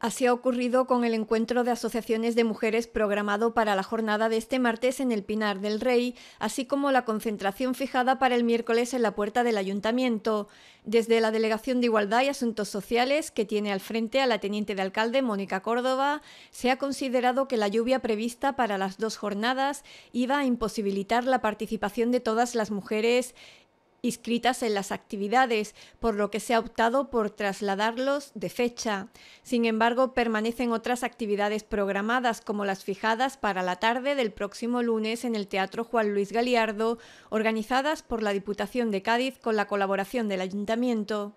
Así ha ocurrido con el encuentro de asociaciones de mujeres programado para la jornada de este martes en el Pinar del Rey, así como la concentración fijada para el miércoles en la puerta del ayuntamiento. Desde la Delegación de Igualdad y Asuntos Sociales, que tiene al frente a la teniente de alcalde Mónica Córdoba, se ha considerado que la lluvia prevista para las dos jornadas iba a imposibilitar la participación de todas las mujeres inscritas en las actividades, por lo que se ha optado por trasladarlos de fecha. Sin embargo, permanecen otras actividades programadas, como las fijadas para la tarde del próximo lunes en el Teatro Juan Luis Galiardo, organizadas por la Diputación de Cádiz con la colaboración del Ayuntamiento.